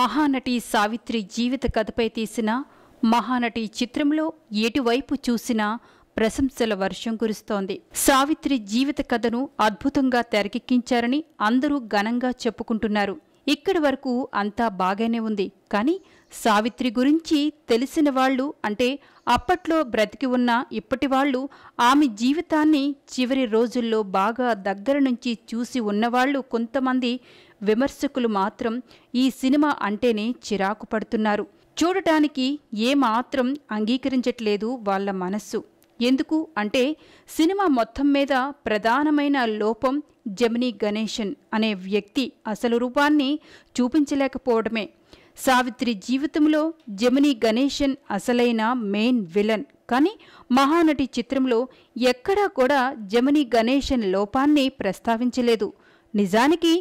మహానటి సావిత్రి జీవిత కథపై తీసిన మహానటి చిత్రంలో ఎటువైపు చూసినా ప్రశంసల వర్షం కురుస్తోంది సావిత్రి జీవిత కథను అద్భుతంగా తెరకెక్కించారని అందరూ ఘనంగా చెప్పుకుంటున్నారు ఇక్కడి వరకు అంతా బాగానే ఉంది కానీ సావిత్రి గురించి తెలిసిన వాళ్ళు అంటే అప్పట్లో బ్రతికి ఉన్న ఇప్పటి వాళ్ళు ఆమె జీవితాన్ని చివరి రోజుల్లో బాగా దగ్గర నుంచి చూసి ఉన్నవాళ్ళు కొంతమంది విమర్శకులు మాత్రం ఈ సినిమా అంటేనే చిరాకు పడుతున్నారు చూడటానికి ఏమాత్రం అంగీకరించట్లేదు వాళ్ళ మనస్సు ఎందుకు అంటే సినిమా మొత్తం మీద ప్రధానమైన లోపం జమినీ గణేషన్ అనే వ్యక్తి అసలు రూపాన్ని చూపించలేకపోవడమే సావిత్రి జీవితంలో జమినీ గణేషన్ అసలైన మెయిన్ విలన్ కానీ మహానటి చిత్రంలో ఎక్కడా కూడా జమినీ గణేషన్ లోపాన్ని ప్రస్తావించలేదు నిజానికి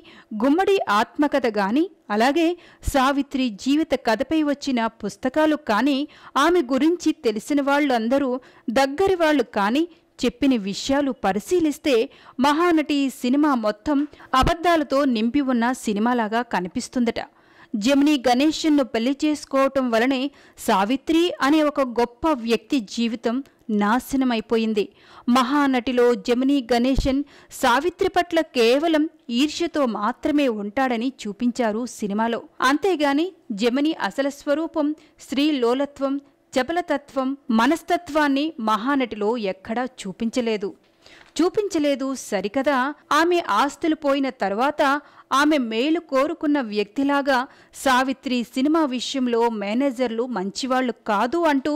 గుమ్మడి ఆత్మకథ గాని అలాగే సావిత్రి జీవిత కథపై వచ్చిన పుస్తకాలు కానీ ఆమె గురించి తెలిసిన వాళ్ళు అందరూ దగ్గరి వాళ్ళు కానీ చెప్పిన విషయాలు పరిశీలిస్తే మహానటి సినిమా మొత్తం అబద్ధాలతో నింపి ఉన్న సినిమాలాగా కనిపిస్తుందట జమిని గణేషన్ను పెళ్లి చేసుకోవటం వలనే సావిత్రి అనే ఒక గొప్ప వ్యక్తి జీవితం నాశనమైపోయింది మహానటిలో జమిని గణేషన్ సావిత్రి పట్ల కేవలం ఈర్ష్యతో మాత్రమే ఉంటాడని చూపించారు సినిమాలో అంతేగాని జమిని అసలు స్వరూపం స్త్రీలోలత్వం చపలతత్వం మనస్తత్వాన్ని మహానటిలో ఎక్కడా చూపించలేదు చూపించలేదు సరికదా ఆమె ఆస్తులు పోయిన తర్వాత ఆమె మేలు కోరుకున్న వ్యక్తిలాగా సావిత్రి సినిమా విషయంలో మేనేజర్లు మంచివాళ్లు కాదు అంటూ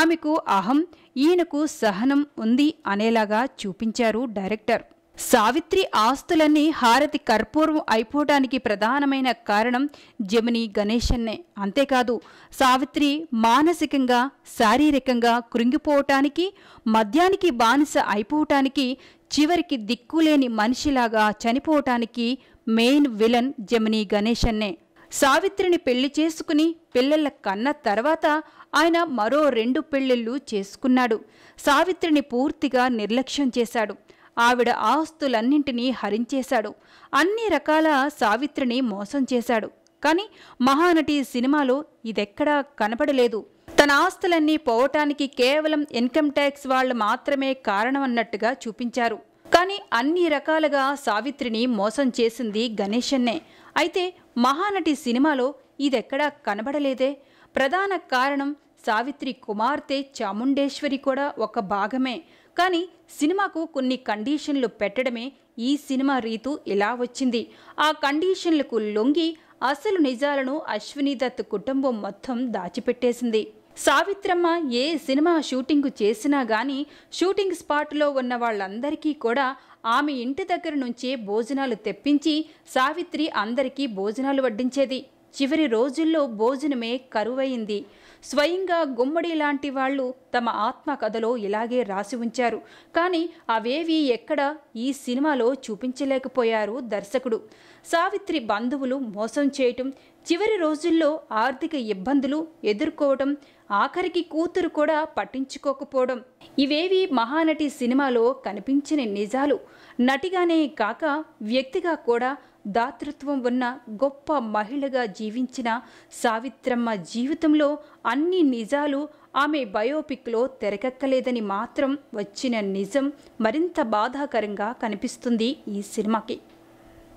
ఆమెకు అహం ఈయనకు సహనం ఉంది అనేలాగా చూపించారు డైరెక్టర్ సావిత్రి ఆస్తులన్నీ హారతి కర్పూరం అయిపోవటానికి ప్రధానమైన కారణం జమిని గణేశన్నే అంతేకాదు సావిత్రి మానసికంగా శారీరకంగా కృంగిపోవటానికి మద్యానికి బానిస అయిపోవటానికి చివరికి దిక్కులేని మనిషిలాగా చనిపోవటానికి మెయిన్ విలన్ జమిని గణేశన్నే సావిత్రిని పెళ్లి చేసుకుని పిల్లల కన్న తర్వాత ఆయన మరో రెండు పెళ్ళిళ్ళు చేసుకున్నాడు సావిత్రిని పూర్తిగా నిర్లక్ష్యం చేశాడు ఆవిడ ఆస్తులన్నింటినీ హరించేశాడు అన్ని రకాల సావిత్రిని మోసం చేశాడు కానీ మహానటి సినిమాలో ఇదెక్కడా కనపడలేదు తన ఆస్తులన్నీ పోవటానికి కేవలం ఇన్కమ్ ట్యాక్స్ వాళ్ళు మాత్రమే కారణమన్నట్టుగా చూపించారు కానీ అన్ని రకాలుగా సావిత్రిని మోసం చేసింది గణేశన్నే అయితే మహానటి సినిమాలో ఇదెక్కడా కనబడలేదే ప్రధాన కారణం సావిత్రి కుమార్తె చాముండేశ్వరి కూడా ఒక భాగమే కానీ సినిమాకు కొన్ని కండిషన్లు పెట్టడమే ఈ సినిమా రీతు ఇలా వచ్చింది ఆ కండిషన్లకు లొంగి అసలు నిజాలను అశ్విని దత్ కుటుంబం మొత్తం దాచిపెట్టేసింది సావిత్రమ్మ ఏ సినిమా షూటింగ్ చేసినా గానీ షూటింగ్ స్పాట్లో ఉన్న వాళ్ళందరికీ కూడా ఆమె ఇంటి దగ్గర నుంచే భోజనాలు తెప్పించి సావిత్రి అందరికీ భోజనాలు వడ్డించేది చివరి రోజుల్లో భోజనమే కరువైంది స్వయంగా గుమ్మడి లాంటి వాళ్ళు తమ ఆత్మ కథలో ఇలాగే రాసి ఉంచారు కానీ అవేవి ఎక్కడ ఈ సినిమాలో చూపించలేకపోయారు దర్శకుడు సావిత్రి బంధువులు మోసం చేయటం చివరి రోజుల్లో ఆర్థిక ఇబ్బందులు ఎదుర్కోవటం ఆఖరికి కూతురు కూడా పట్టించుకోకపోవడం ఇవేవి మహానటి సినిమాలో కనిపించని నిజాలు నటిగానే కాక వ్యక్తిగా కూడా దాతృత్వం ఉన్న గొప్ప మహిళగా జీవించిన సావిత్రమ్మ జీవితంలో అన్ని నిజాలు ఆమె బయోపిక్లో తెరకెక్కలేదని మాత్రం వచ్చిన నిజం మరింత బాధాకరంగా కనిపిస్తుంది ఈ సినిమాకి